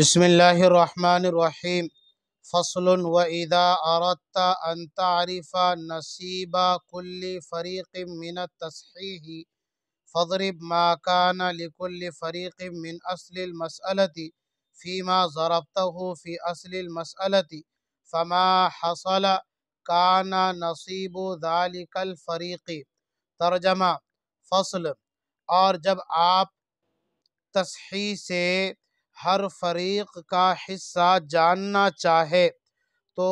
بسم الله الرحمن الرحيم فصل وإذا أردت أن تعرف نصيب كل فريق من التصحيح فاضرب ما كان لكل فريق من أصل المسألة فيما ضربته في أصل المسألة فما حصل كان نصيب ذلك الفريق ترجمة فصل اور جب آپ تصحیح سے हर फरीक का हिस्सा जानना चाहे तो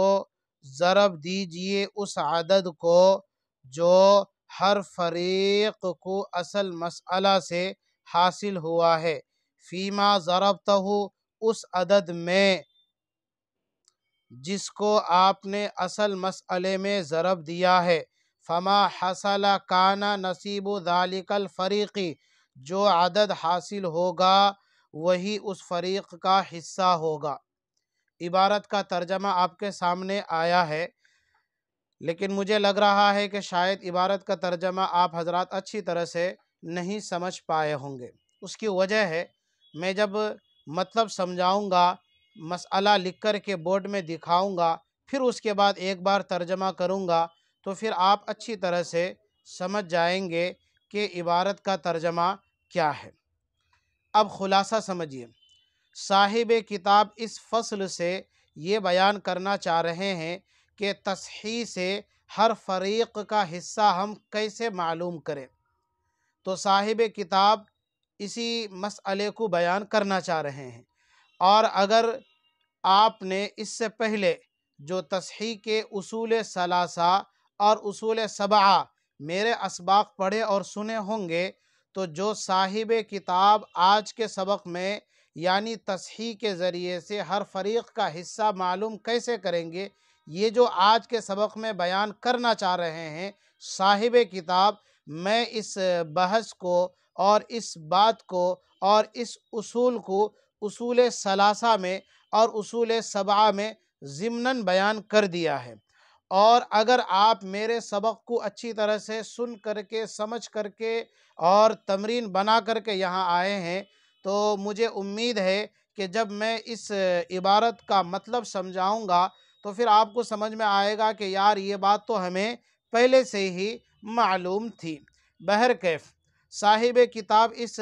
ज़रब दीजिए उस आदद को जो हर फरीक को असल मसला से हासिल हुआ है फीमा ज़रब उस अदद में जिसको आपने असल मसले में ज़रब दिया है फमा हसला काना नसीब दालिकल फ़रीकी जो आदद हासिल होगा वही उस फरीक का हिस्सा होगा इबारत का तर्जमा आपके सामने आया है लेकिन मुझे लग रहा है कि शायद इबारत का तर्जमा आप हजरत अच्छी तरह से नहीं समझ पाए होंगे उसकी वजह है मैं जब मतलब समझाऊंगा मसला लिख कर के बोर्ड में दिखाऊंगा फिर उसके बाद एक बार तर्जमा करूंगा तो फिर आप अच्छी तरह से समझ जाएंगे कि इबारत का तर्जमा क्या है अब ख़ुलासा समझिए साहिब किताब इस फसल से ये बयान करना चाह रहे हैं कि तसही से हर फरीक का हिस्सा हम कैसे मालूम करें तो साहिब किताब इसी मसले को बयान करना चाह रहे हैं और अगर आपने इससे पहले जो तसही के असूल सलासा और असूल सबा मेरे इसबाक पढ़े और सुने होंगे तो जो साहिब किताब आज के सबक में यानी तस्ही के ज़रिए से हर फरीक का हिस्सा मालूम कैसे करेंगे ये जो आज के सबक में बयान करना चाह रहे हैं साहिब किताब मैं इस बहस को और इस बात को और इस उसूल को उसूल सलासा में और उसूल सबा में ज़िमनन बयान कर दिया है और अगर आप मेरे सबक को अच्छी तरह से सुन करके समझ करके और तमरीन बना करके यहाँ आए हैं तो मुझे उम्मीद है कि जब मैं इस इबारत का मतलब समझाऊँगा तो फिर आपको समझ में आएगा कि यार ये बात तो हमें पहले से ही मालूम थी बहर कैफ साहिब किताब इस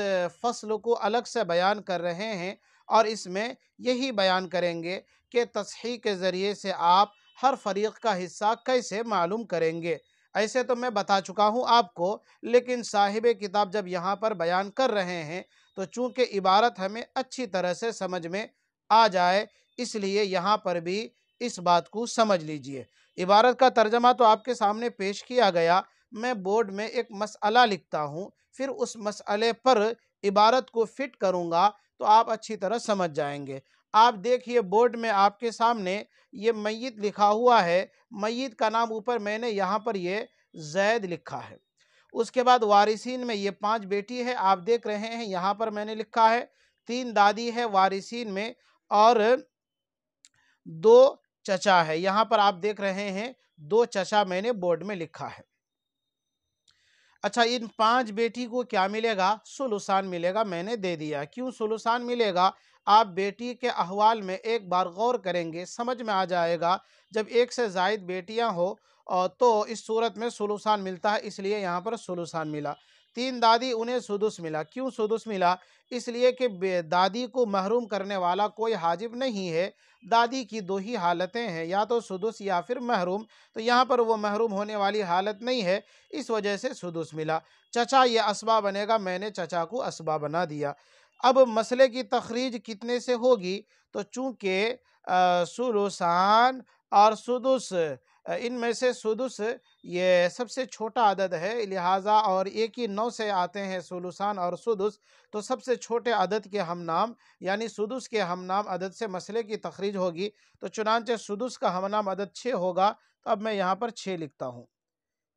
फसल को अलग से बयान कर रहे हैं और इसमें यही बयान करेंगे कि तस्ही के ज़रिए से आप हर फरीक का हिस्सा कैसे मालूम करेंगे ऐसे तो मैं बता चुका हूँ आपको लेकिन साहिब किताब जब यहाँ पर बयान कर रहे हैं तो चूँकि इबारत हमें अच्छी तरह से समझ में आ जाए इसलिए यहाँ पर भी इस बात को समझ लीजिए इबारत का तर्जमा तो आपके सामने पेश किया गया मैं बोर्ड में एक मसला लिखता हूँ फिर उस मसले पर इबारत को फिट करूँगा तो आप अच्छी तरह समझ जाएंगे आप देखिए बोर्ड में आपके सामने ये मैत लिखा हुआ है मैत का नाम ऊपर मैंने यहाँ पर ये जैद लिखा है उसके बाद वारिसीन में ये पांच बेटी है आप देख रहे हैं यहाँ पर मैंने लिखा है तीन दादी है वारिसीन में और दो चचा है यहाँ पर आप देख रहे हैं दो चचा मैंने बोर्ड में लिखा है अच्छा इन पांच बेटी को क्या मिलेगा सुलुसान मिलेगा मैंने दे दिया क्यों सुलुसान मिलेगा आप बेटी के अहवाल में एक बार गौर करेंगे समझ में आ जाएगा जब एक से जायद बेटियां हो तो इस सूरत में सलूसान मिलता है इसलिए यहाँ पर सलूसान मिला तीन दादी उन्हें सुदुस मिला क्यों सुदुस मिला इसलिए कि दादी को महरूम करने वाला कोई हाजिब नहीं है दादी की दो ही हालतें हैं या तो सुदुस या फिर महरूम तो यहाँ पर वो महरूम होने वाली हालत नहीं है इस वजह से सुदुस मिला चचा ये असबा बनेगा मैंने चचा को असबा बना दिया अब मसले की तखरीज कितने से होगी तो चूँकि सुलुसान और सुदुस में से सुदुस ये सबसे छोटा अदद है लिहाजा और एक ही नौ से आते हैं सुलुसान और सुदुस तो सबसे छोटे अदद के हम नाम यानी सुदुस के हम नाम अदद से मसले की तखरीज होगी तो चुनानचे सुदुस का हम नाम अदद छः होगा तो अब मैं यहाँ पर छः लिखता हूँ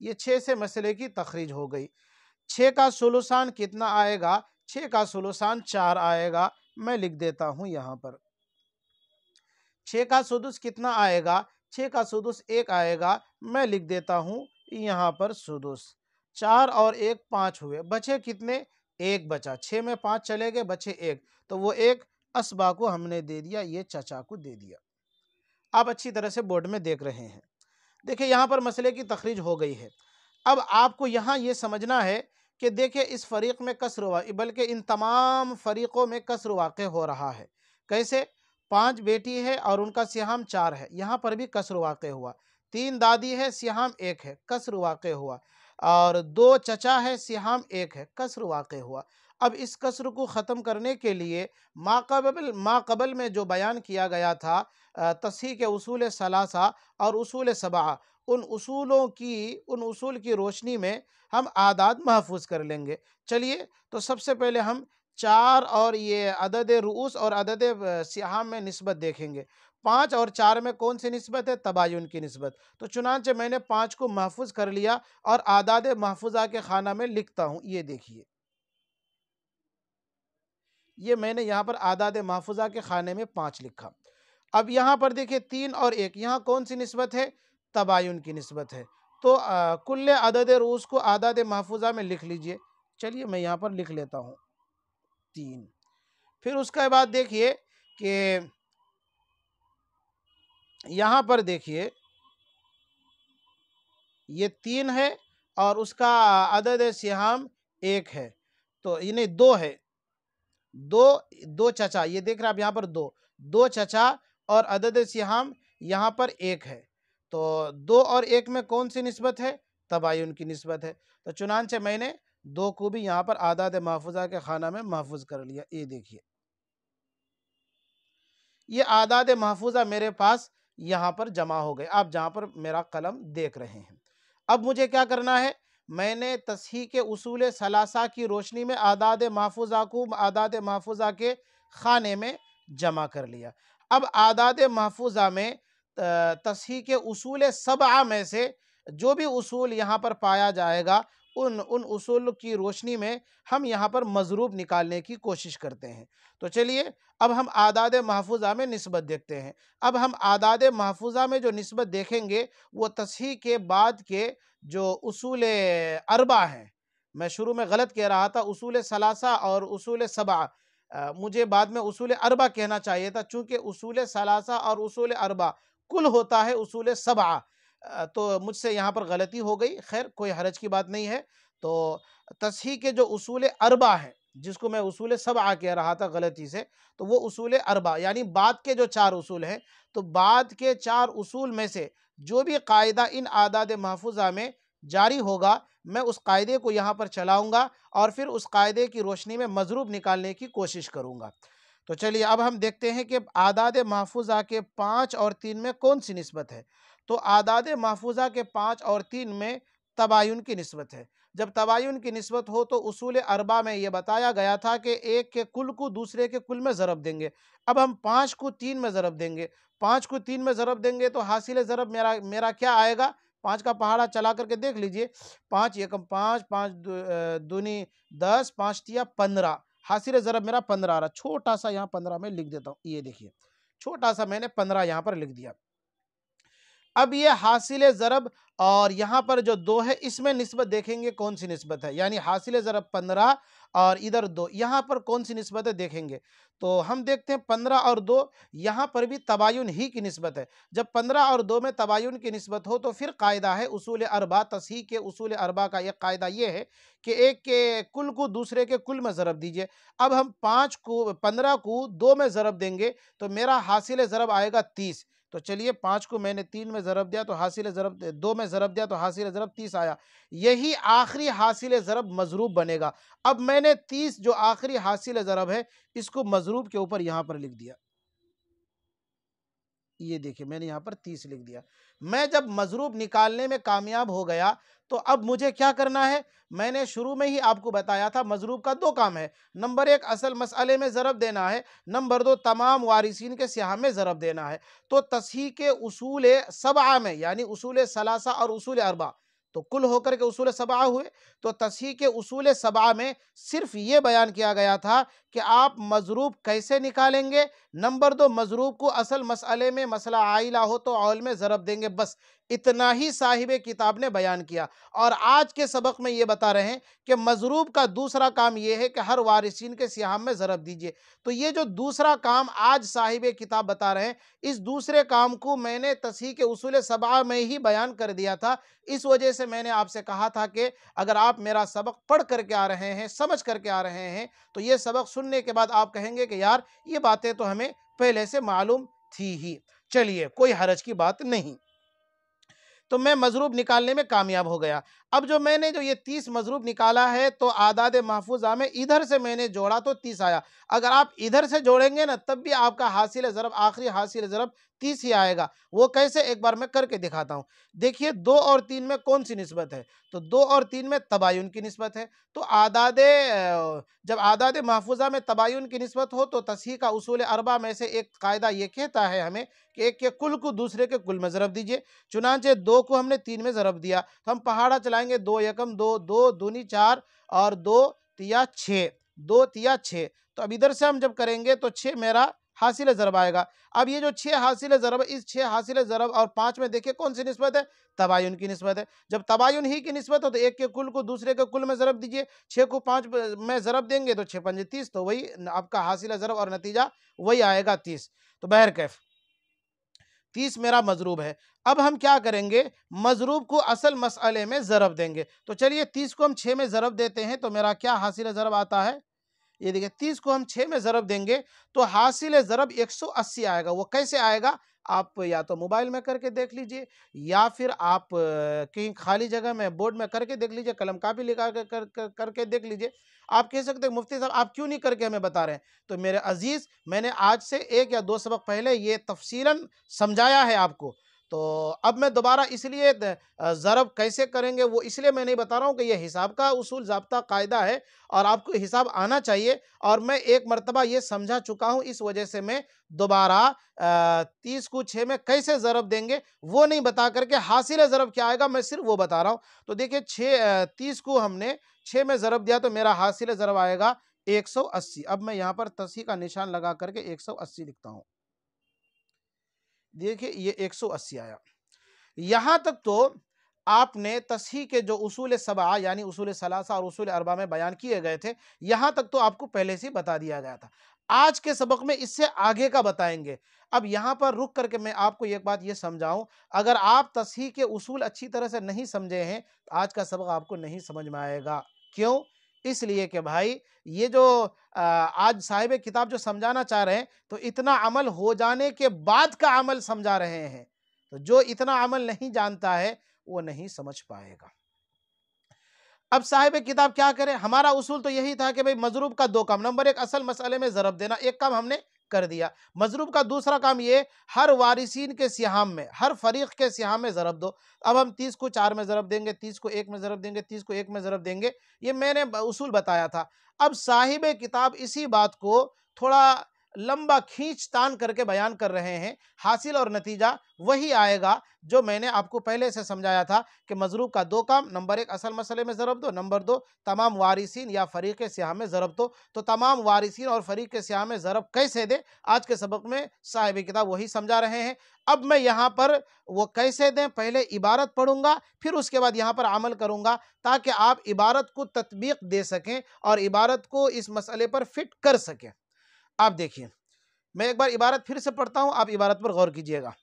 ये छः से मसले की तखरीज हो गई छः का सुलुसान कितना आएगा छः का सुलसान चार आएगा मैं लिख देता हूँ यहाँ पर छः का सुदुस कितना आएगा छः का सुदुस एक आएगा मैं लिख देता हूँ यहाँ पर सुदुस चार और एक पाँच हुए बचे कितने एक बचा छः में पाँच चले गए बचे एक तो वो एक असबा को हमने दे दिया ये चचा को दे दिया आप अच्छी तरह से बोर्ड में देख रहे हैं देखिए यहाँ पर मसले की तखरीज हो गई है अब आपको यहाँ ये समझना है कि देखिए इस फरीक में कसर हुआ बल्कि इन तमाम फरीक़ों में कसर वाक़ हो रहा है कैसे पांच बेटी है और उनका सियाम चार है यहाँ पर भी कसर वाक़ हुआ तीन दादी है सियाम एक है कसर वाक़ हुआ और दो चचा है सियाम एक है कसर वाक़ हुआ अब इस कसर को ख़त्म करने के लिए माकबल माकबल में जो बयान किया गया था तसी के असूल सलासा और असूल सबा उन उसूलों की उन उसूल की रोशनी में हम आदाद महफूज कर लेंगे चलिए तो सबसे पहले हम चार और ये अदद रूस और अदद सियाम में नस्बत देखेंगे पाँच और चार में कौन सी नस्बत है तबायुन की नस्बत तो चुनानचे मैंने पाँच को महफूज कर लिया और आदाद महफूजा के खाना में लिखता हूँ ये देखिए ये मैंने यहाँ पर आदाद महफूजा के खाने में पाँच लिखा अब यहाँ पर देखिए तीन और एक यहाँ कौन सी नस्बत है तबायुन की नस्बत है तो कुल्ल अदद रूस को आदाद महफूजा में लिख लीजिए चलिए मैं यहाँ पर लिख लेता हूँ तीन फिर उसके बाद देखिए कि यहाँ पर देखिए ये तीन है और उसका अदद सियाम एक है तो इन्हें दो है दो दो चचा ये देख रहे आप यहाँ पर दो दो चचा और अदद सियाम यहाँ पर एक है तो दो और एक में कौन सी नस्बत है तबाही की नस्बत है तो चुनानचे मैंने दो को भी यहाँ पर आदाद महफूजा के खाना में महफूज कर लिया ये देखिए ये आदाद महफूजा मेरे पास यहाँ पर जमा हो गए आप जहाँ पर मेरा कलम देख रहे हैं अब मुझे क्या करना है मैंने तस्ही के उसूल सलासा की रोशनी में आदाद महफूजा को आदाद महफूजा के खाने में जमा कर लिया अब आदाद महफूजा में तसी के उसूल सबा में से जो भी असूल यहाँ पर पाया जाएगा उन उन असूल की रोशनी में हम यहाँ पर मजरूब निकालने की कोशिश करते हैं तो चलिए अब हम आदाद महफूजा में नस्बत देखते हैं अब हम आदाद महफूजा में जो नस्बत देखेंगे वो तसही के बाद के जो असूल अरबा हैं मैं शुरू में गलत कह रहा था असूल सलासा और असूल सबा मुझे बाद में असूल अरबा कहना चाहिए था चूँकि असूल सलासा और असूल अरबा कुल होता है उसूल सबा तो मुझसे यहाँ पर गलती हो गई खैर कोई हरज की बात नहीं है तो तसही के जो उसूल अरबा हैं जिसको मैं उसूल सबा कह रहा था गलती से तो वो उसूल अरबा यानी बाद के जो चार उसूल हैं तो बाद के चार उसूल में से जो भी कायदा इन आदाद महफूजा में जारी होगा मैं उस कायदे को यहाँ पर चलाऊँगा और फिर उस कायदे की रोशनी में मजरूब निकालने की कोशिश करूँगा तो चलिए अब हम देखते हैं कि आदाद महफूजा के पाँच और तीन में कौन सी नस्बत है तो आदाद महफूजा के पाँच और तीन में तबायन की नस्बत है जब तबायन की नस्बत हो तो उसूल अरबा में ये बताया गया था कि एक के कुल को दूसरे के कुल में ज़रब देंगे अब हम पाँच को तीन में ज़रब देंगे पाँच को तीन में ज़रब देंगे तो हासिल ज़रब मेरा मेरा क्या आएगा पाँच का पहाड़ा चला करके देख लीजिए पाँच एकम पाँच पाँच दूनी दस पाँच तिया पंद्रह हासिर ज़रब मेरा पंद्रह आ रहा छोटा सा यहाँ पंद्रह में लिख देता हूँ ये देखिए छोटा सा मैंने पंद्रह यहाँ पर लिख दिया अब ये हासिल ज़रब और यहाँ पर जो दो है इसमें नस्बत देखेंगे कौन सी नस्बत है यानी हासिल ज़रब पंद्रह और इधर दो यहाँ पर कौन सी नस्बत है देखेंगे तो हम देखते हैं पंद्रह और दो यहाँ पर भी तबायन ही की नस्बत है जब पंद्रह और दो में तबायन की नस्बत हो तो फिर कायदा है उसूल अरबा तसी के उसूल अरबा का एक कायदा ये है कि एक के कुल को दूसरे के कुल में ज़रब दीजिए अब हम पाँच को पंद्रह को दो में ज़रब देंगे तो मेरा हासिल ज़रब आएगा तीस तो चलिए पाँच को मैंने तीन में ज़रब दिया तो हासिल ज़रब दो में ज़रब दिया तो हासिल ज़रब तीस आया यही आखिरी हासिल ज़रब मजरूब बनेगा अब मैंने तीस जो आखिरी हासिल ज़रब है इसको मजरूब के ऊपर यहाँ पर लिख दिया ये देखिए मैंने यहाँ पर तीस लिख दिया मैं जब मजरूब निकालने में कामयाब हो गया तो अब मुझे क्या करना है मैंने शुरू में ही आपको बताया था मजरूब का दो काम है नंबर एक असल मसले में ज़रब देना है नंबर दो तमाम वारिसिन के स्याह में ज़रब देना है तो तसी के उसूल सबा में यानी असूल सलासा और असूल अरबा तो कुल होकर के उसूल सबा हुए तो तसी के उसूल सबा में सिर्फ ये बयान किया गया था कि आप मजरूब कैसे निकालेंगे नंबर दो मजरूब को असल मसले में मसला आइला हो तो औल में ज़रब देंगे बस इतना ही साहिब किताब ने बयान किया और आज के सबक में ये बता रहे हैं कि मजरूब का दूसरा काम ये है कि हर वारिसिन के सियाम में ज़रब दीजिए तो ये जो दूसरा काम आज साहिब किताब बता रहे हैं इस दूसरे काम को मैंने तसी के उसूल सबा में ही बयान कर दिया था इस वजह से मैंने आपसे कहा था कि अगर आप मेरा सबक पढ़ करके आ रहे हैं समझ करके आ रहे हैं तो ये सबक सुनने के बाद आप कहेंगे कि यार ये बातें तो हमें पहले से मालूम थी ही चलिए कोई हरज की बात नहीं तो मैं मजरूब निकालने में कामयाब हो गया अब जो मैंने जो ये तीस मजरूब निकाला है तो आदाद महफूजा में इधर से मैंने जोड़ा तो तीस आया अगर आप इधर से जोड़ेंगे ना तब भी आपका हासिल ज़रब आखिरी हासिल ज़रब तीस ही आएगा वो कैसे एक बार मैं करके दिखाता हूँ देखिए दो और तीन में कौन सी नस्बत है तो दो और तीन में तबायुन की नस्बत है तो आदाद जब आदाद महफूजा में तबायुन की नस्बत हो तो तसी का उसूल अरबा में से एक कायदा ये कहता है हमें कि एक के कुल को दूसरे के कुल में ज़रब दीजिए चुनाचे दो को हमने तीन में ज़रब दिया तो हम पहाड़ा चलाएँगे दो यकम दो दो दूनी चार और दो तिया छः दो तिया छः तो अब इधर से हम जब करेंगे तो छः मेरा हासिल ज़रब आएगा अब ये जो छः हासिल ज़रब इस छः हासिल ज़रब और पाँच में देखिए कौन सी नस्बत है तबायन की नस्बत है जब तबायुन ही की नस्बत हो तो एक के कुल को दूसरे के कुल में ज़रब दीजिए छः को पाँच में ज़रब देंगे तो छः पंजे तीस तो वही आपका हासिल ज़रब और नतीजा वही आएगा तीस तो बहर कैफ तीस मेरा मजरूब है अब हम क्या करेंगे मजरूब को असल मसले में ज़रब देंगे तो चलिए तीस को हम छः में ज़रब देते हैं तो मेरा क्या हासिल ज़रब आता है ये देखिए तीस को हम छः में ज़रब देंगे तो हासिल ज़रब एक सौ अस्सी आएगा वो कैसे आएगा आप या तो मोबाइल में करके देख लीजिए या फिर आप कहीं खाली जगह में बोर्ड में करके देख लीजिए कलम कापी लिखा कर, कर, कर करके देख लीजिए आप कह सकते हैं मुफ्ती साहब आप क्यों नहीं करके हमें बता रहे हैं तो मेरे अजीज़ मैंने आज से एक या दो सबक पहले ये तफसीला समझाया है आपको तो अब मैं दोबारा इसलिए ज़रब कैसे करेंगे वो इसलिए मैं नहीं बता रहा हूँ कि यह हिसाब का उसूल जबता कायदा है और आपको हिसाब आना चाहिए और मैं एक मरतबा ये समझा चुका हूँ इस वजह से मैं दोबारा तीस को छः में कैसे ज़रब देंगे वो नहीं बता करके हासिल ज़रब क्या आएगा मैं सिर्फ वो बता रहा हूँ तो देखिए छः तीस को हमने छः में ज़रब दिया तो मेरा हासिल ज़रब आएगा एक अब मैं यहाँ पर तसी का निशान लगा करके एक लिखता हूँ देखिए ये 180 आया यहाँ तक तो आपने तस्ही के जो उसूल सबा यानी उसूल सलासा और उसूल अरबा में बयान किए गए थे यहाँ तक तो आपको पहले से बता दिया गया था आज के सबक में इससे आगे का बताएंगे अब यहाँ पर रुक करके मैं आपको एक बात ये समझाऊं अगर आप तस्ही के उसूल अच्छी तरह से नहीं समझे हैं तो आज का सबक आपको नहीं समझ में आएगा क्यों इसलिए कि भाई ये जो आज साहिब किताब जो समझाना चाह रहे हैं तो इतना अमल हो जाने के बाद का अमल समझा रहे हैं तो जो इतना अमल नहीं जानता है वो नहीं समझ पाएगा अब साहिब किताब क्या करें हमारा उसूल तो यही था कि भाई मजरूब का दो काम नंबर एक असल मसले में ज़रब देना एक काम हमने कर दिया मजरूब का दूसरा काम ये हर वारिसिन के सियाम में हर फरीक के सियाम में ज़रब दो अब हम तीस को चार में ज़रब देंगे तीस को एक में ज़रब देंगे तीस को एक में ज़रब देंगे ये मैंने उसूल बताया था अब साहिब किताब इसी बात को थोड़ा लंबा खींच तान करके बयान कर रहे हैं हासिल और नतीजा वही आएगा जो मैंने आपको पहले से समझाया था कि मजरूब का दो काम नंबर एक असल मसले में ज़रब दो नंबर दो तमाम वारिसिन या फरीक स्याह में ज़रब दो तो तमाम वारिसिन और फरीक स्याह में ज़रब कैसे दे आज के सबक में साहिब किताब वही समझा रहे हैं अब मैं यहाँ पर वो कैसे दें पहले इबारत पढ़ूँगा फिर उसके बाद यहाँ पर अमल करूँगा ताकि आप इबारत को तत्बीक दे सकें और इबारत को इस मसले पर फिट कर सकें आप देखिए मैं एक बार इबारत फिर से पढ़ता हूँ आप इबारत पर गौर कीजिएगा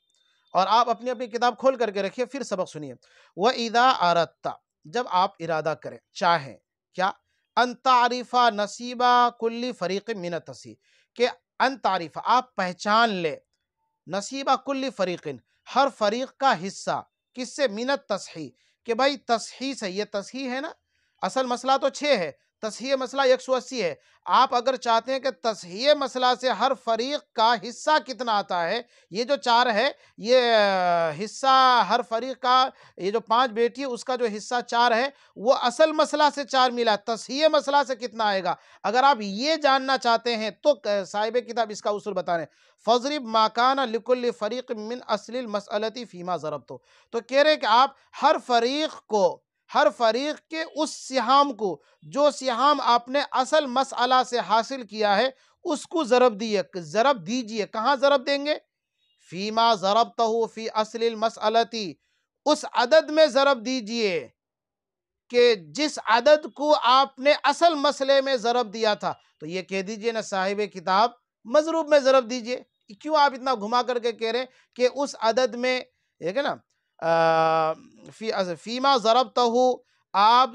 और आप अपनी अपनी किताब खोल करके रखिए फिर सबक सुनिए व ईदा आरता जब आप इरादा करें चाहें क्या अन तारीफ़ा नसीबा कुल्ली फ़रीक़ मिन तसी के अन तारीफ़ा आप पहचान ले नसीबा कुल्ली फ़रीक़िन हर फरीक़ का हिस्सा किससे मिनत तसही के भाई तसही से ये तसही है ना असल मसला तो छः है तस्ही मसला एक सौ अस्सी है आप अगर चाहते हैं कि तस्ही मसला से हर फरीक का हिस्सा कितना आता है ये जो चार है ये हिस्सा हर फरीक का ये जो पांच बेटी है उसका जो हिस्सा चार है वो असल मसला से चार मिला तस्ही मसला से कितना आएगा अगर आप ये जानना चाहते हैं तो साहिब किताब इसका उसूल बता रहे हैं फजरिब माकान लिकुल फरीक मिन असल मसलती फ़ीमा ज़रब तो कह रहे कि आप हर फरीक को हर फरीक के उस सिहाम को जो सिहाम आपने असल मसला से हासिल किया है उसको ज़रब दिए ज़रब दीजिए कहाँ ज़रब देंगे फ़ीमा ज़रब तो फ़ी असल मसलती उस अदद में ज़रब दीजिए कि जिस अदद को आपने असल मसले में ज़रब दिया था तो ये कह दीजिए ना साहिब किताब मजरूब में ज़रब दीजिए क्यों आप इतना घुमा करके कह रहे हैं कि उस अदद में ठीक है ना फी अच्छा, फीमा ज़रब हो आप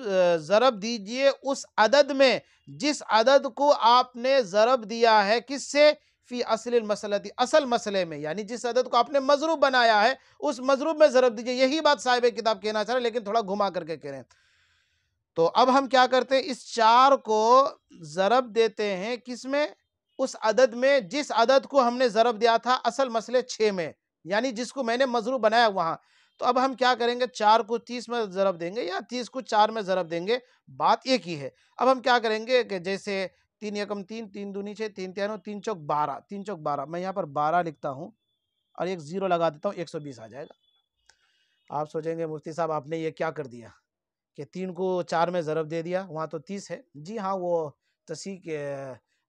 ज़रब दीजिए उस अदद में जिस अदद को आपने ज़रब दिया है किससे फ़ी असल मसलती असल मसले में यानी जिस अदद को आपने मजरूब बनाया है उस मजरूब में ज़रब दीजिए यही बात साहिब किताब कहना चाह रहे लेकिन थोड़ा घुमा करके कह रहे हैं तो अब हम क्या करते हैं इस चार को ज़रब देते हैं किस में उस अदद में जिस अदद को हमने ज़रब दिया था असल मसले छः में यानी जिसको मैंने मजरूब बनाया वहाँ तो अब हम क्या करेंगे चार को तीस में ज़रब देंगे या तीस को चार में ज़रब देंगे बात एक ही है अब हम क्या करेंगे कि जैसे तीन यकम तीन तीन दूनी छः तीन त्यानो तीन चौक बारह तीन चौक बारह मैं यहाँ पर बारह लिखता हूँ और एक ज़ीरो लगा देता हूँ एक सौ बीस आ जाएगा आप सोचेंगे मुफ्ती साहब आपने ये क्या कर दिया कि तीन को चार में ज़रब दे दिया वहाँ तो तीस है जी हाँ वो तसी के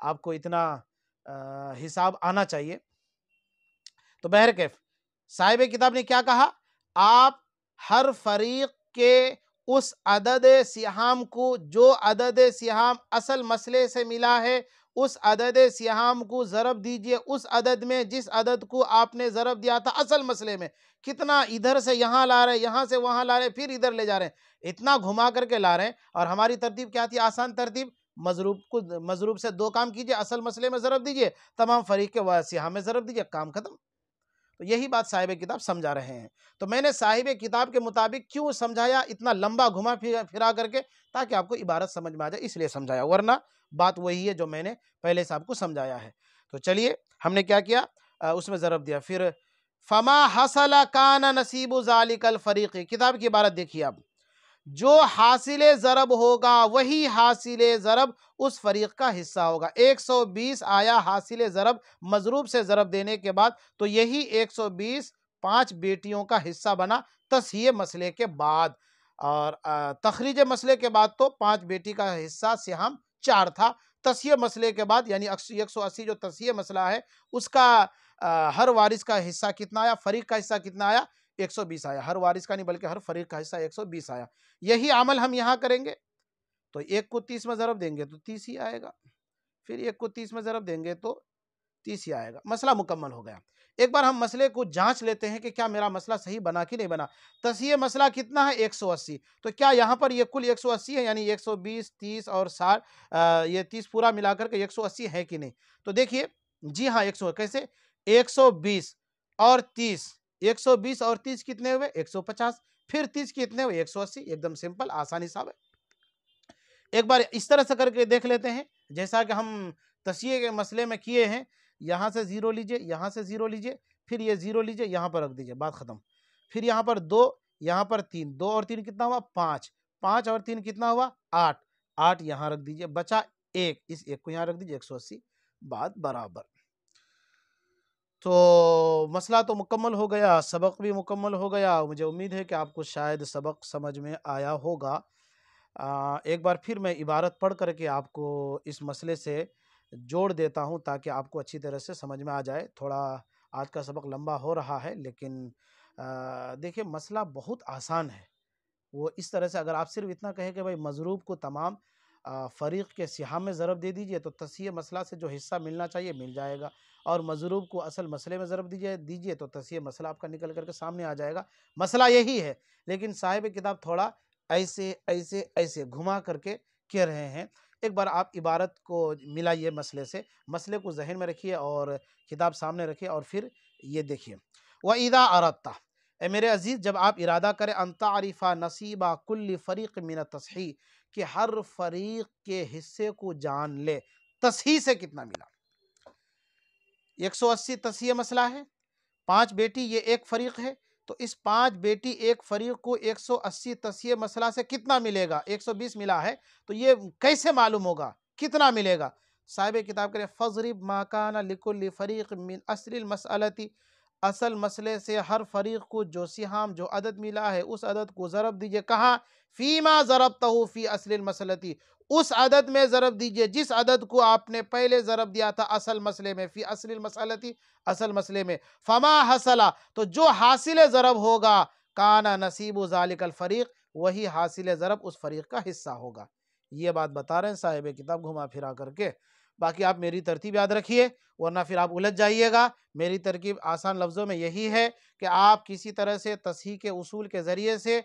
आपको इतना हिसाब आना चाहिए तो बहर कैफ साहिब किताब ने क्या कहा आप हर फरीक के उस अदद सियाम को जो अदद सियाम असल मसले से मिला है उस अदद सियाम को ज़रब दीजिए उस अदद में जिस अदद को आपने ज़रब दिया था असल मसले में कितना इधर से यहाँ ला रहे यहाँ से वहाँ ला रहे फिर इधर ले जा रहे हैं इतना घुमा करके ला रहे हैं और हमारी तरतीब क्या थी आसान तरतीब मजरूब को मजरूब से दो काम कीजिए असल मसले में ज़रब दीजिए तमाम फरीक के सियाह में ज़रब दीजिए काम ख़त्म तो यही बात साहिब किताब समझा रहे हैं तो मैंने साहिब किताब के मुताबिक क्यों समझाया इतना लंबा घुमा फिरा फिरा करके ताकि आपको इबारत समझ में आ जाए इसलिए समझाया वरना बात वही है जो मैंने पहले से आपको समझाया है तो चलिए हमने क्या किया आ, उसमें ज़रब दिया फिर फमा हसला काना नसीबालिकल जालिकल फ़रीक़ी किताब की इबारत देखिए आप जो हासिल ज़रब होगा वही हासिल ज़रब उस फरीक का हिस्सा होगा 120 आया हासिल ज़रब मजरूब से ज़रब देने के बाद तो यही 120 पांच बेटियों का हिस्सा बना तस्हीय मसले के बाद और तखरीज मसले के बाद तो पांच बेटी का हिस्सा से हम चार था तस्हीय मसले के बाद यानी एक सौ अस्सी जो तस्हीय मसला है उसका हर वारिस का हिस्सा कितना आया फरीक का हिस्सा कितना आया 120 आया हर वारिस का नहीं बल्कि हर फरीक का हिस्सा 120 आया यही अमल हम यहाँ करेंगे तो एक को तीस में ज़रब देंगे तो तीस ही आएगा फिर एक को तीस में ज़रब देंगे तो तीस ही आएगा मसला मुकम्मल हो गया एक बार हम मसले को जांच लेते हैं कि क्या मेरा मसला सही बना कि नहीं बना तसीय मसला कितना है 180 तो क्या यहाँ पर ये कुल 180 है यानी 120 30 और साठ ये 30 पूरा मिलाकर के 180 है कि नहीं तो देखिए जी हाँ 100 कैसे 120 और 120 और 30 कितने हुए 150 फिर 30 कितने हुए 180 एकदम सिंपल आसानी साहब है एक बार इस तरह से करके देख लेते हैं जैसा कि हम तसिए के मसले में किए हैं यहाँ से ज़ीरो लीजिए यहाँ से ज़ीरो लीजिए फिर ये ज़ीरो लीजिए यहाँ पर रख दीजिए बात ख़त्म फिर यहाँ पर दो यहाँ पर तीन दो और तीन कितना हुआ पाँच पाँच और तीन कितना हुआ आठ आठ यहाँ रख दीजिए बचा एक इस एक को यहाँ रख दीजिए एक सौ अस्सी बाद बराबर तो मसला तो मुकम्मल हो गया सबक भी मुकम्मल हो गया मुझे उम्मीद है कि आपको शायद सबक समझ में आया होगा आ, एक बार फिर मैं इबारत पढ़ कर के आपको इस मसले से जोड़ देता हूँ ताकि आपको अच्छी तरह से समझ में आ जाए थोड़ा आज का सबक लंबा हो रहा है लेकिन देखिए मसला बहुत आसान है वो इस तरह से अगर आप सिर्फ इतना कहें कि भाई मजरूब को तमाम फ़रीक़ के सिहा में ज़रब दे दीजिए तो तस्ह मसला से जो हिस्सा मिलना चाहिए मिल जाएगा और मजरूब को असल मसले में ज़रब दीजिए दीजिए तो तस्य मसला आपका निकल करके सामने आ जाएगा मसला यही है लेकिन साहिब किताब थोड़ा ऐसे ऐसे ऐसे घुमा करके कह रहे हैं एक बार आप इबारत को मिलाइए मसले से मसले को जहन में रखिए और किताब सामने रखिए और फिर ये देखिए व ईदा अरता ए मेरे अजीज़ जब आप इरादा करें अनतारिफ़ा नसीबा कुल फ़रीक मिन तसही कि हर फरीक के हिस्से को जान ले तसही से कितना मिला एक सौ अस्सी तस्य मसला है पांच बेटी ये एक फरीक है तो इस पांच बेटी एक फरीक को एक सौ अस्सी तस्य मसला से कितना मिलेगा एक सौ बीस मिला है तो ये कैसे मालूम होगा कितना मिलेगा साहिब किताब करें फजरिब माकाना लिकुल फरीक मिन असलिल मसलती असल मसले से हर फरीक को जो सिहाम जो अदद मिला है उस अदद को ज़रब दीजिए कहाँ फ़ीमा ज़रब तहु फ़ी असल मसलती उस अदद में ज़रब दीजिए जिस अदद को आपने पहले ज़रब दिया था असल मसले में फ़ी असल मसलती असल मसले में फमा हसला तो जो हासिल ज़रब होगा काना नसीब ज़ालिकल फ़रीक वही हासिल ज़रब उस फरीक का हिस्सा होगा ये बात बता रहे हैं साहिब किताब घुमा फिरा करके बाकी आप मेरी तरतीब याद रखिए वरना फिर आप उलझ जाइएगा मेरी तरकीब आसान लफ्ज़ों में यही है कि आप किसी तरह से तसीह के उसूल के ज़रिए से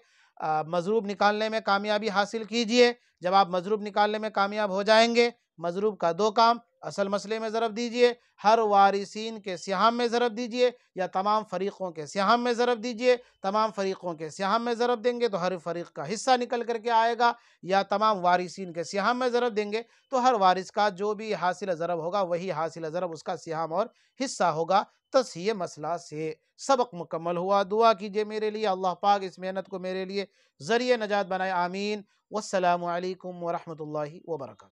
मजरूब निकालने में कामयाबी हासिल कीजिए जब आप मजरूब निकालने में कामयाब हो जाएंगे मजरूब का दो काम असल मसले में ज़रब दीजिए हर वारिसिन के सियाम में ज़रब दीजिए या तमाम फरीक़ों के सियाम में ज़रब दीजिए तमाम फरीक़ों के सियाम में ज़रब देंगे तो हर फरीक़ का हिस्सा निकल करके आएगा या तमाम वारिसीन के सियाम में ज़रब देंगे तो हर वारिस का जो भी हासिल ज़रब होगा वही हासिल ज़रब उसका सियाम और हिस्सा होगा तस ये मसला से सबक मुकम्मल हुआ दुआ कीजिए मेरे लिए अल्लाह पाक इस मेहनत को मेरे लिए ज़रिए नजात बनाए आमीन वसलम वरहमल वर्क